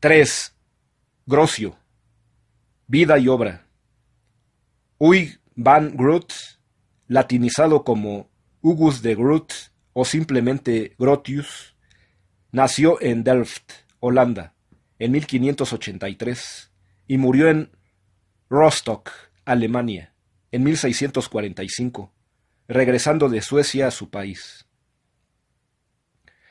3. Grocio. Vida y obra. Uygh van Groot, latinizado como Hugus de Groot o simplemente Grotius, nació en Delft, Holanda, en 1583 y murió en Rostock, Alemania, en 1645, regresando de Suecia a su país.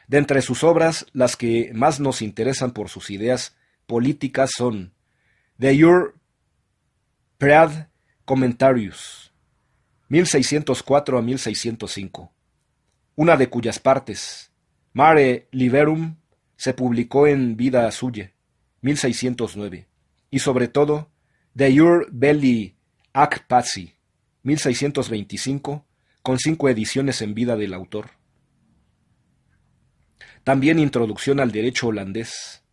De entre sus obras, las que más nos interesan por sus ideas políticas son De Your Prad Commentarius, 1604 a 1605, una de cuyas partes, Mare Liberum, se publicó en vida suya, 1609, y sobre todo, De Jur Belli Ac Pazzi, 1625, con cinco ediciones en vida del autor. También Introducción al Derecho Holandés.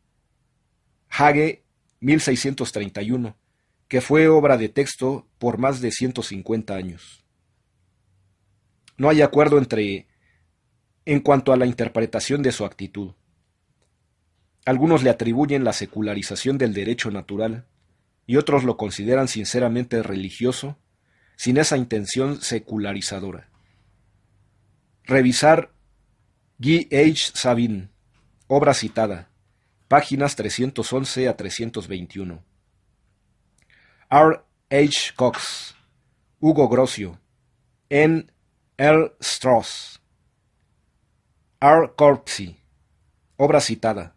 Hague, 1631, que fue obra de texto por más de 150 años. No hay acuerdo entre en cuanto a la interpretación de su actitud. Algunos le atribuyen la secularización del derecho natural y otros lo consideran sinceramente religioso, sin esa intención secularizadora. Revisar Guy H. Sabin. Obra citada. Páginas 311 a 321. R. H. Cox. Hugo Grocio. N. L. Strauss. R. Corpsey. Obra citada.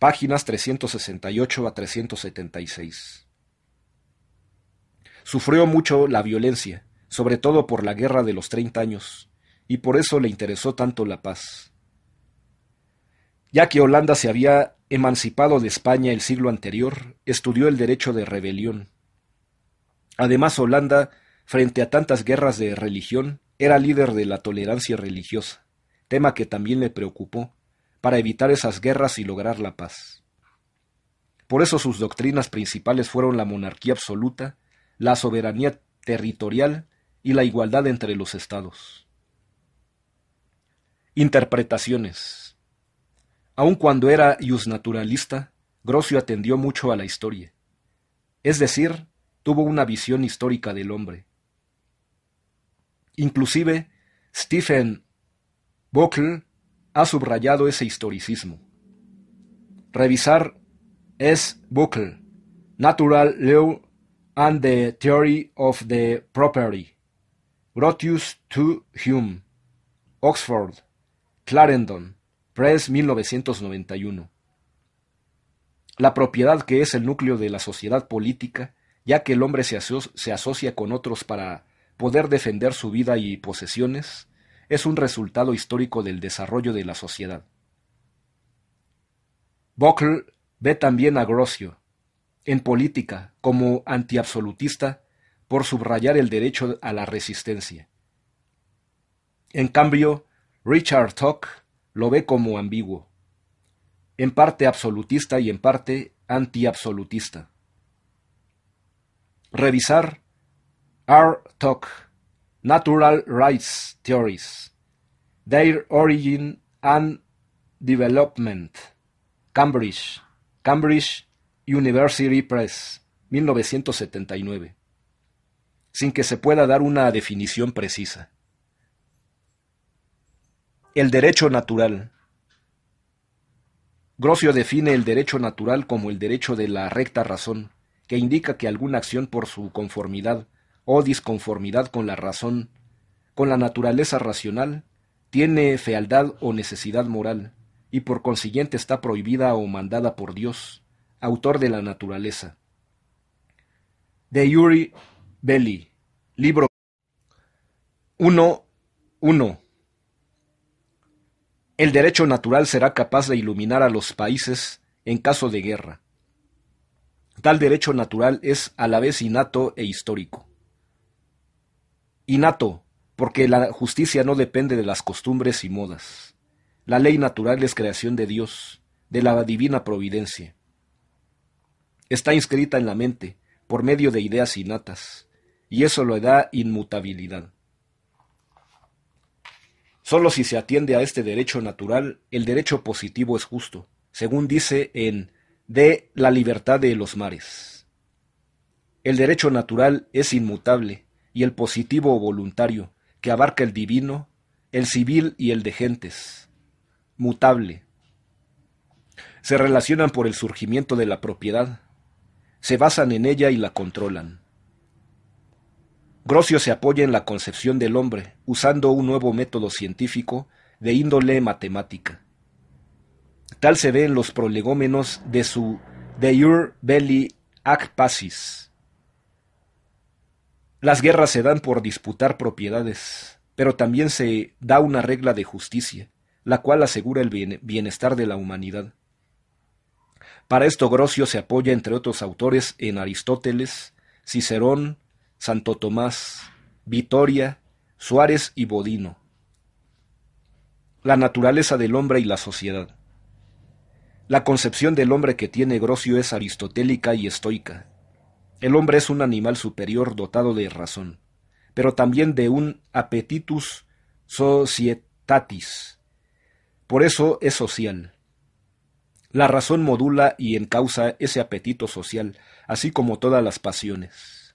Páginas 368 a 376. Sufrió mucho la violencia, sobre todo por la Guerra de los Treinta Años, y por eso le interesó tanto la paz. Ya que Holanda se había emancipado de España el siglo anterior, estudió el derecho de rebelión. Además, Holanda, frente a tantas guerras de religión, era líder de la tolerancia religiosa, tema que también le preocupó, para evitar esas guerras y lograr la paz. Por eso sus doctrinas principales fueron la monarquía absoluta, la soberanía territorial y la igualdad entre los estados. Interpretaciones. Aun cuando era naturalista, Grocio atendió mucho a la historia. Es decir, tuvo una visión histórica del hombre. Inclusive, Stephen Buckle ha subrayado ese historicismo. Revisar S. Buckle, Natural Law and the Theory of the Property, Grotius to Hume, Oxford, Clarendon, Press 1991. La propiedad que es el núcleo de la sociedad política, ya que el hombre se, asocia con otros para poder defender su vida y posesiones, es un resultado histórico del desarrollo de la sociedad. Buckle ve también a Grocio, en política, como antiabsolutista, por subrayar el derecho a la resistencia. En cambio, Richard Tuck lo ve como ambiguo, en parte absolutista y en parte antiabsolutista. Revisar R. Tuck, Natural Rights Theories, Their Origin and Development, Cambridge, Cambridge University Press, 1979, sin que se pueda dar una definición precisa. El derecho natural. Grocio define el derecho natural como el derecho de la recta razón, que indica que alguna acción por su conformidad o disconformidad con la razón, con la naturaleza racional, tiene fealdad o necesidad moral, y por consiguiente está prohibida o mandada por Dios, autor de la naturaleza. De Yuri Belli, libro 1.1 el derecho natural será capaz de iluminar a los países en caso de guerra. Tal derecho natural es a la vez innato e histórico. Innato, porque la justicia no depende de las costumbres y modas. La ley natural es creación de Dios, de la divina providencia. Está inscrita en la mente, por medio de ideas innatas, y eso le da inmutabilidad. Solo si se atiende a este derecho natural, el derecho positivo es justo, según dice en De la libertad de los mares. El derecho natural es inmutable, y el positivo o voluntario, que abarca el divino, el civil y el de gentes. Mutable. Se relacionan por el surgimiento de la propiedad, se basan en ella y la controlan. Grocio se apoya en la concepción del hombre, usando un nuevo método científico de índole matemática. Tal se ve en los prolegómenos de su De Jure Belli Ac Pacis. Las guerras se dan por disputar propiedades, pero también se da una regla de justicia, la cual asegura el bienestar de la humanidad. Para esto Grocio se apoya, entre otros autores, en Aristóteles, Cicerón, Santo Tomás, Vitoria, Suárez y Bodino. La naturaleza del hombre y la sociedad. La concepción del hombre que tiene Grocio es aristotélica y estoica. El hombre es un animal superior dotado de razón, pero también de un apetitus societatis. Por eso es social. La razón modula y encausa ese apetito social, así como todas las pasiones.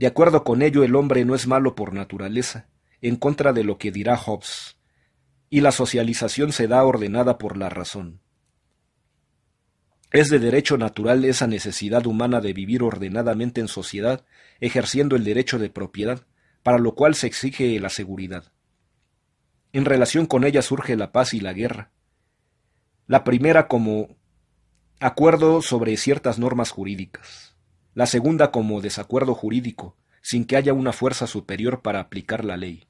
De acuerdo con ello, el hombre no es malo por naturaleza, en contra de lo que dirá Hobbes, y la socialización se da ordenada por la razón. Es de derecho natural esa necesidad humana de vivir ordenadamente en sociedad, ejerciendo el derecho de propiedad, para lo cual se exige la seguridad. En relación con ella surge la paz y la guerra. La primera como acuerdo sobre ciertas normas jurídicas la segunda como desacuerdo jurídico, sin que haya una fuerza superior para aplicar la ley.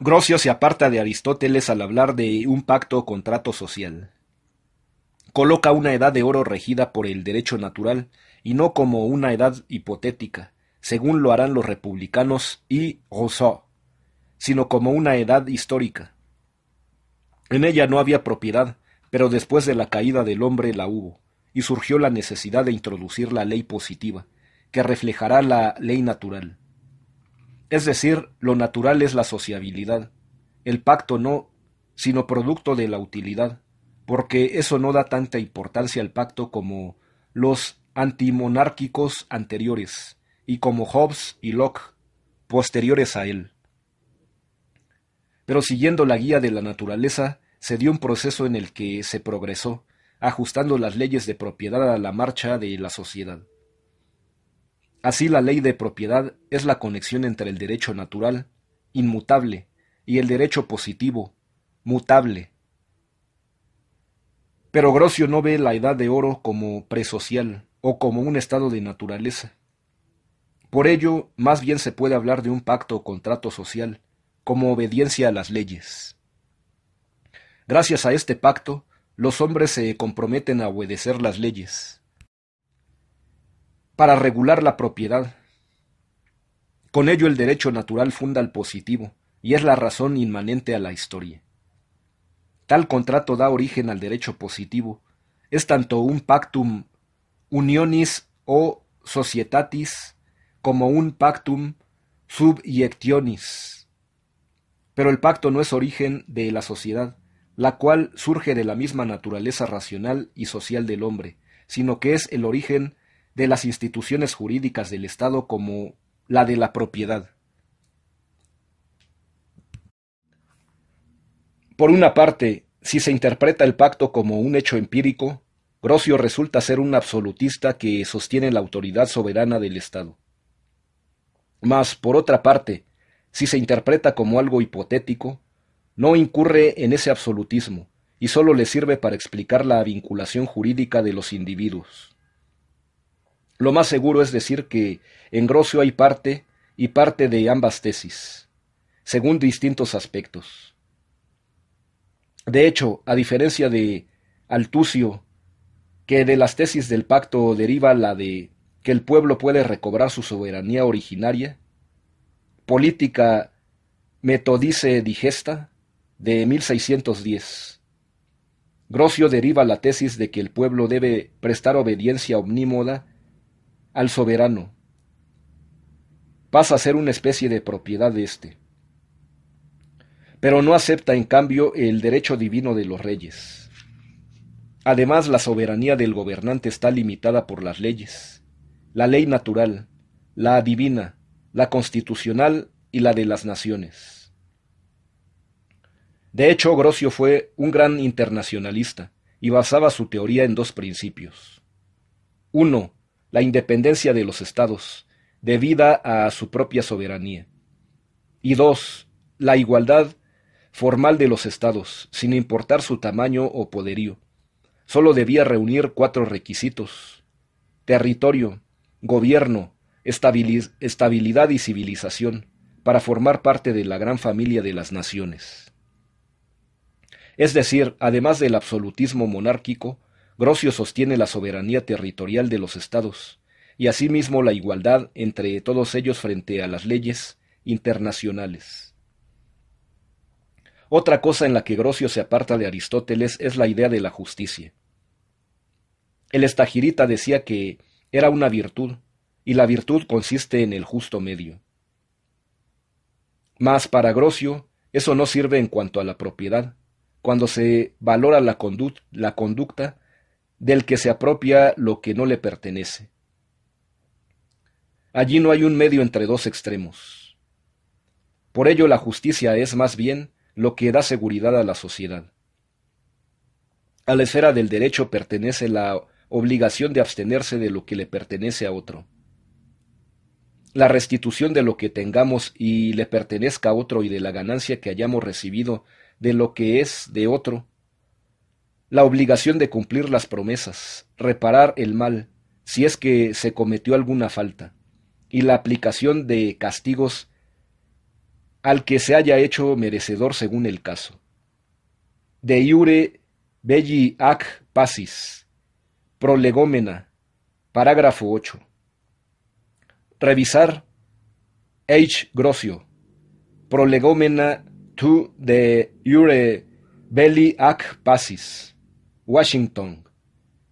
Grocio se aparta de Aristóteles al hablar de un pacto o contrato social. Coloca una edad de oro regida por el derecho natural y no como una edad hipotética, según lo harán los republicanos y Rousseau, sino como una edad histórica. En ella no había propiedad, pero después de la caída del hombre la hubo y surgió la necesidad de introducir la ley positiva, que reflejará la ley natural. Es decir, lo natural es la sociabilidad, el pacto no, sino producto de la utilidad, porque eso no da tanta importancia al pacto como los antimonárquicos anteriores, y como Hobbes y Locke, posteriores a él. Pero siguiendo la guía de la naturaleza, se dio un proceso en el que se progresó, ajustando las leyes de propiedad a la marcha de la sociedad. Así la ley de propiedad es la conexión entre el derecho natural, inmutable, y el derecho positivo, mutable. Pero Grocio no ve la edad de oro como presocial o como un estado de naturaleza. Por ello, más bien se puede hablar de un pacto o contrato social, como obediencia a las leyes. Gracias a este pacto, los hombres se comprometen a obedecer las leyes para regular la propiedad. Con ello el derecho natural funda el positivo, y es la razón inmanente a la historia. Tal contrato da origen al derecho positivo, es tanto un pactum unionis o societatis como un pactum subiectionis. Pero el pacto no es origen de la sociedad, la cual surge de la misma naturaleza racional y social del hombre, sino que es el origen de las instituciones jurídicas del Estado como la de la propiedad. Por una parte, si se interpreta el pacto como un hecho empírico, Grocio resulta ser un absolutista que sostiene la autoridad soberana del Estado. Mas, por otra parte, si se interpreta como algo hipotético, no incurre en ese absolutismo y solo le sirve para explicar la vinculación jurídica de los individuos. Lo más seguro es decir que en Grocio hay parte y parte de ambas tesis, según distintos aspectos. De hecho, a diferencia de Altucio, que de las tesis del pacto deriva la de que el pueblo puede recobrar su soberanía originaria, política metodice digesta, de 1610. Grocio deriva la tesis de que el pueblo debe prestar obediencia omnímoda al soberano. Pasa a ser una especie de propiedad de éste. Pero no acepta, en cambio, el derecho divino de los reyes. Además, la soberanía del gobernante está limitada por las leyes, la ley natural, la divina, la constitucional y la de las naciones. De hecho, Grocio fue un gran internacionalista y basaba su teoría en dos principios. Uno, la independencia de los estados, debida a su propia soberanía. Y dos, la igualdad formal de los estados, sin importar su tamaño o poderío. Solo debía reunir cuatro requisitos. Territorio, gobierno, estabilidad y civilización, para formar parte de la gran familia de las naciones. Es decir, además del absolutismo monárquico, Grocio sostiene la soberanía territorial de los estados, y asimismo la igualdad entre todos ellos frente a las leyes internacionales. Otra cosa en la que Grocio se aparta de Aristóteles es la idea de la justicia. El estagirita decía que era una virtud, y la virtud consiste en el justo medio. Mas para Grocio, eso no sirve en cuanto a la propiedad, cuando se valora la, conducta del que se apropia lo que no le pertenece. Allí no hay un medio entre dos extremos. Por ello la justicia es más bien lo que da seguridad a la sociedad. A la esfera del derecho pertenece la obligación de abstenerse de lo que le pertenece a otro. La restitución de lo que tengamos y le pertenezca a otro y de la ganancia que hayamos recibido de lo que es de otro, la obligación de cumplir las promesas, reparar el mal, si es que se cometió alguna falta, y la aplicación de castigos al que se haya hecho merecedor según el caso. De iure belli ac pasis. prolegómena, parágrafo 8. Revisar H. Grocio, prolegómena To de Ure Belly ac pacis. Washington.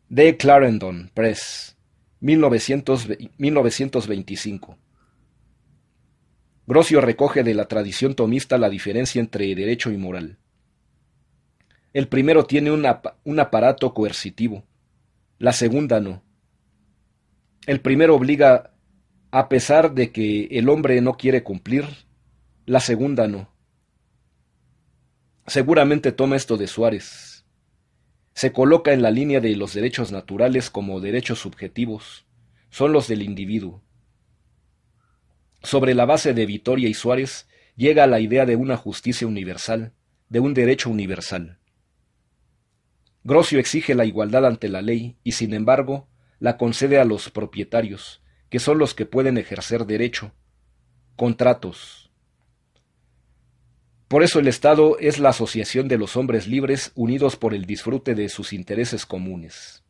De Clarendon Press. 1925. Grossio recoge de la tradición tomista la diferencia entre derecho y moral. El primero tiene un aparato coercitivo, la segunda no. El primero obliga a pesar de que el hombre no quiere cumplir, la segunda no. Seguramente toma esto de Suárez. Se coloca en la línea de los derechos naturales como derechos subjetivos. Son los del individuo. Sobre la base de Vitoria y Suárez llega la idea de una justicia universal, de un derecho universal. Grocio exige la igualdad ante la ley y, sin embargo, la concede a los propietarios, que son los que pueden ejercer derecho, contratos, por eso el Estado es la asociación de los hombres libres unidos por el disfrute de sus intereses comunes.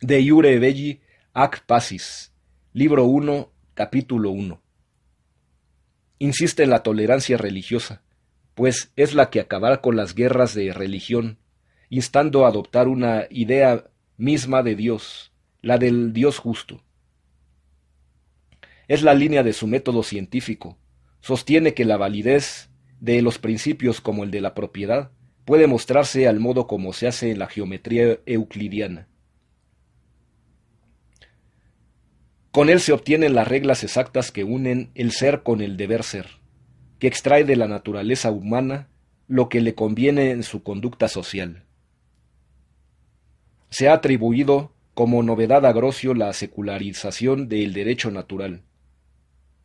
De Iure Belli, Act Pacis, libro 1, capítulo 1. Insiste en la tolerancia religiosa, pues es la que acabará con las guerras de religión, instando a adoptar una idea misma de Dios, la del Dios justo. Es la línea de su método científico. Sostiene que la validez de los principios como el de la propiedad puede mostrarse al modo como se hace en la geometría euclidiana. Con él se obtienen las reglas exactas que unen el ser con el deber ser, que extrae de la naturaleza humana lo que le conviene en su conducta social. Se ha atribuido como novedad a Grocio la secularización del derecho natural,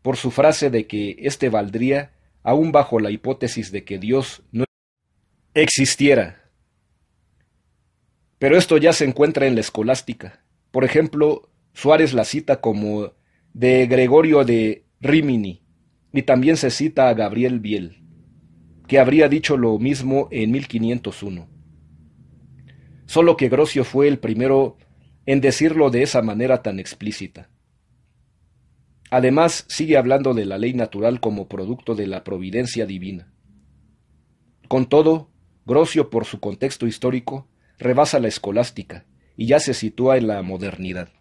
por su frase de que éste valdría aún bajo la hipótesis de que Dios no existiera. Pero esto ya se encuentra en la escolástica. Por ejemplo, Suárez la cita como de Gregorio de Rimini, y también se cita a Gabriel Biel, que habría dicho lo mismo en 1501. Solo que Grocio fue el primero en decirlo de esa manera tan explícita. Además, sigue hablando de la ley natural como producto de la providencia divina. Con todo, Grocio, por su contexto histórico, rebasa la escolástica y ya se sitúa en la modernidad.